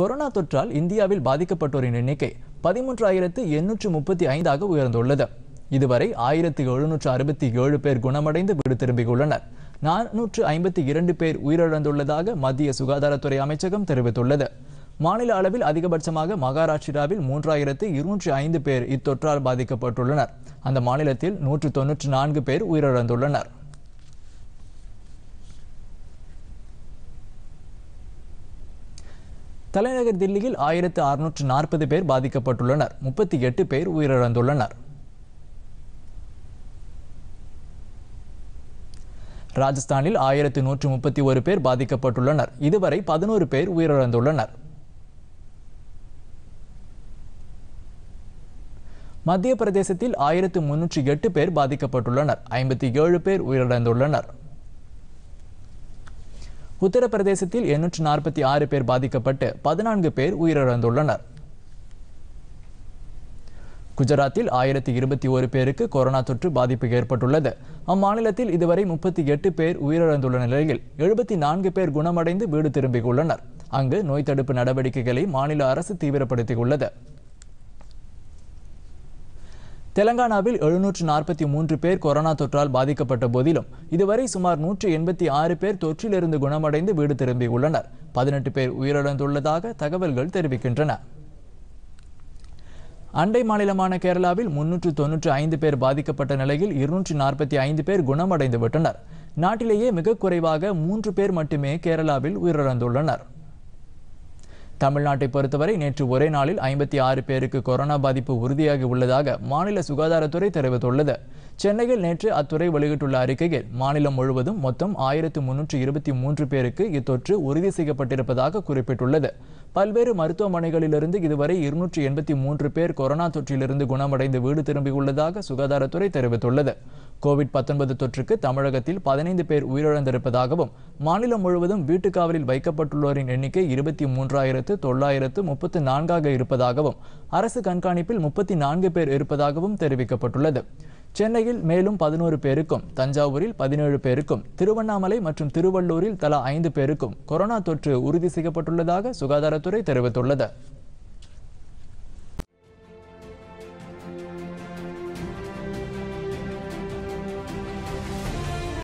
corona தொற்றால் இந்தியாவில் பாதிக்கப்பட்டோரின் எண்ணிக்கை பதிமூன்றாயிரத்து எண்ணூற்று முப்பத்தி ஐந்தாக உயர்ந்துள்ளது இதுவரை ஆயிரத்தி எழுநூற்று அறுபத்தி ஏழு பேர் குணமடைந்து வீடு திரும்பியுள்ளனர் நானூற்று ஐம்பத்தி இரண்டு பேர் உயிரிழந்துள்ளதாக மத்திய சுகாதாரத்துறை அமைச்சகம் தெரிவித்துள்ளது மாநில அளவில் அதிகபட்சமாக மகாராஷ்டிராவில் மூன்றாயிரத்து இருநூற்றி ஐந்து பேர் இத்தொற்றால் பாதிக்கப்பட்டுள்ளனர் அந்த மாநிலத்தில் நூற்று தொன்னூற்று நான்கு பேர் உயிரிழந்துள்ளனர் தலைநகர் தில்லியில் ஆயிரத்து அறுநூற்று நாற்பது பேர் பாதிக்கப்பட்டுள்ளனர் முப்பத்தி எட்டு பேர் உயிரிழந்துள்ளனர் ராஜஸ்தானில் ஆயிரத்து நூற்று முப்பத்தி ஒரு பேர் பாதிக்கப்பட்டுள்ளனர் இதுவரை பதினோரு பேர் உயிரிழந்துள்ளனர் மத்திய பிரதேசத்தில் ஆயிரத்து முன்னூற்றி எட்டு பேர் பாதிக்கப்பட்டுள்ளனர் ஐம்பத்தி ஏழு பேர் உயிரிழந்துள்ளனர் உத்தரப்பிரதேசத்தில் எண்ணூற்று நாற்பத்தி ஆறு பேர் பாதிக்கப்பட்டு பதினான்கு பேர் உயிரிழந்துள்ளனர் குஜராத்தில் ஆயிரத்தி இருபத்தி ஒரு பேருக்கு கொரோனா தொற்று பாதிப்பு ஏற்பட்டுள்ளது அம்மாநிலத்தில் இதுவரை முப்பத்தி எட்டு பேர் உயிரிழந்துள்ள நிலையில் எழுபத்தி நான்கு பேர் குணமடைந்து வீடு திரும்பியுள்ளனர் அங்கு நோய் தடுப்பு நடவடிக்கைகளை மாநில அரசு தீவிரப்படுத்தியுள்ளது தெலங்கானாவில் எழுநூற்று நாற்பத்தி மூன்று பேர் கொரோனா தொற்றால் பாதிக்கப்பட்ட போதிலும் இதுவரை சுமார் நூற்று எண்பத்தி ஆறு பேர் தொற்றிலிருந்து குணமடைந்து வீடு திரும்பியுள்ளனர் பதினெட்டு பேர் உயிரிழந்துள்ளதாக தகவல்கள் தெரிவிக்கின்றன அண்டை மாநிலமான கேரளாவில் முன்னூற்று தொன்னூற்று ஐந்து பேர் பாதிக்கப்பட்ட நிலையில் இருநூற்றி நாற்பத்தி ஐந்து பேர் குணமடைந்து விட்டனர் நாட்டிலேயே மிக குறைவாக மூன்று பேர் மட்டுமே கேரளாவில் உயிரிழந்துள்ளனர் தமிழ்நாட்டை பொறுத்தவரை நேற்று ஒரே நாளில் ஐம்பத்தி ஆறு பேருக்கு கொரோனா பாதிப்பு உறுதியாகி உள்ளதாக மாநில சுகாதாரத்துறை தெரிவித்துள்ளது சென்னையில் நேற்று அத்துறை வெளியிட்டுள்ள அறிக்கையில் மாநிலம் முழுவதும் மொத்தம் ஆயிரத்து முன்னூற்று இருபத்தி மூன்று பேருக்கு இத்தொற்று உறுதி செய்யப்பட்டிருப்பதாக குறிப்பிட்டுள்ளது பல்வேறு மருத்துவமனைகளிலிருந்து இதுவரை இருநூற்றி எண்பத்தி மூன்று பேர் கொரோனா தொற்றிலிருந்து குணமடைந்து வீடு திரும்பியுள்ளதாக சுகாதாரத்துறை தெரிவித்துள்ளது கோவிட் பத்தொன்பது தொற்றுக்கு தமிழகத்தில் பதினைந்து பேர் உயிரிழந்திருப்பதாகவும் மாநிலம் முழுவதும் வீட்டுக்காவலில் வைக்கப்பட்டுள்ளோரின் எண்ணிக்கை இருபத்தி மூன்றாயிரத்து தொள்ளாயிரத்து முப்பத்து நான்காக இருப்பதாகவும் அரசு கண்காணிப்பில் முப்பத்தி நான்கு பேர் இருப்பதாகவும் தெரிவிக்கப்பட்டுள்ளது சென்னையில் மேலும் பதினோரு பேருக்கும் தஞ்சாவூரில் பதினேழு பேருக்கும் திருவண்ணாமலை மற்றும் திருவள்ளூரில் தலா ஐந்து பேருக்கும் கொரோனா தொற்று உறுதி செய்யப்பட்டுள்ளதாக சுகாதாரத்துறை தெரிவித்துள்ளது